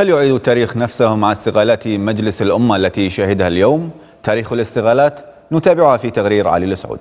هل يعيد التاريخ نفسه مع استغالات مجلس الأمة التي شهدها اليوم؟ تاريخ الاستغالات نتابعها في تقرير علي السعود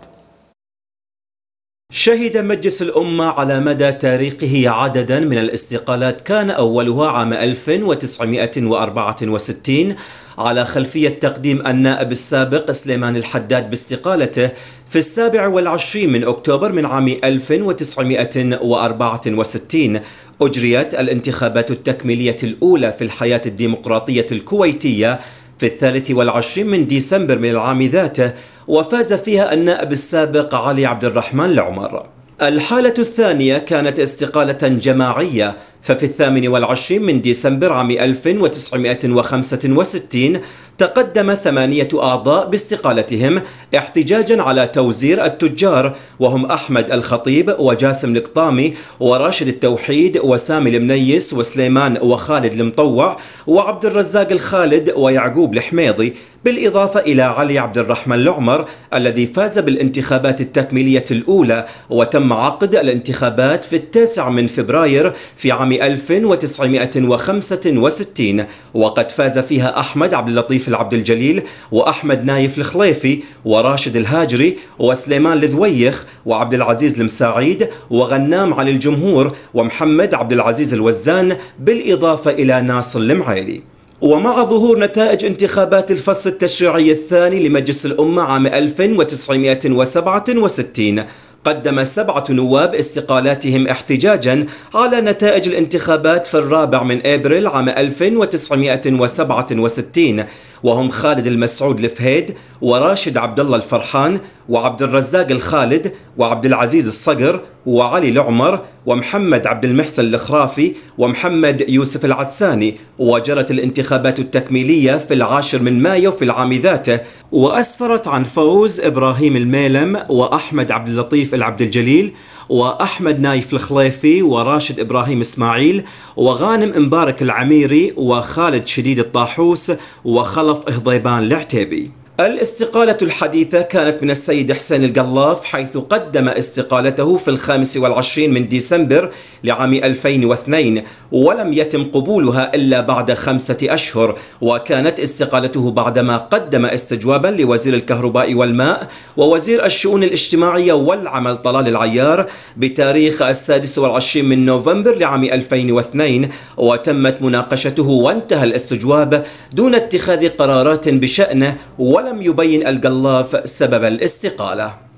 شهد مجلس الأمة على مدى تاريخه عددا من الاستقالات كان أولها عام 1964 على خلفية تقديم النائب السابق سليمان الحداد باستقالته في السابع والعشرين من أكتوبر من عام 1964 أجريت الانتخابات التكميلية الأولى في الحياة الديمقراطية الكويتية في الثالث والعشرين من ديسمبر من العام ذاته وفاز فيها النائب السابق علي عبد الرحمن العمر الحالة الثانية كانت استقالة جماعية ففي الثامن والعشرين من ديسمبر عام 1965 تقدم ثمانية أعضاء باستقالتهم احتجاجا على توزير التجار وهم أحمد الخطيب وجاسم القطامي وراشد التوحيد وسامي المنيس وسليمان وخالد المطوع وعبد الرزاق الخالد ويعقوب الحميضي بالإضافة إلى علي عبد الرحمن العمر الذي فاز بالانتخابات التكميلية الأولى وتم عقد الانتخابات في التاسع من فبراير في عام 1965 وقد فاز فيها أحمد عبد اللطيف العبد الجليل وأحمد نايف الخليفي وراشد الهاجري وسليمان الذويخ وعبد العزيز المساعيد وغنام علي الجمهور ومحمد عبد العزيز الوزان بالإضافة إلى ناصر المعيلي ومع ظهور نتائج انتخابات الفصل التشريعي الثاني لمجلس الأمة عام 1967 قدم سبعة نواب استقالاتهم احتجاجا على نتائج الانتخابات في الرابع من أبريل عام 1967 وهم خالد المسعود الفهيد وراشد عبد الله الفرحان وعبد الرزاق الخالد وعبد العزيز الصقر وعلي العمر ومحمد عبد المحسن الخرافي ومحمد يوسف العدساني وجرت الانتخابات التكميلية في العاشر من مايو في العام ذاته وأسفرت عن فوز إبراهيم الميلم وأحمد عبد اللطيف العبد الجليل وأحمد نايف الخليفي وراشد إبراهيم إسماعيل وغانم مبارك العميري وخالد شديد الطاحوس وخلف هضيبان العتيبي الاستقالة الحديثة كانت من السيد حسين القلاف حيث قدم استقالته في الخامس والعشرين من ديسمبر لعام 2002 ولم يتم قبولها إلا بعد خمسة أشهر وكانت استقالته بعدما قدم استجوابا لوزير الكهرباء والماء ووزير الشؤون الاجتماعية والعمل طلال العيار بتاريخ السادس والعشرين من نوفمبر لعام 2002 وتمت مناقشته وانتهى الاستجواب دون اتخاذ قرارات بشأنه ولم يبين القلاف سبب الاستقالة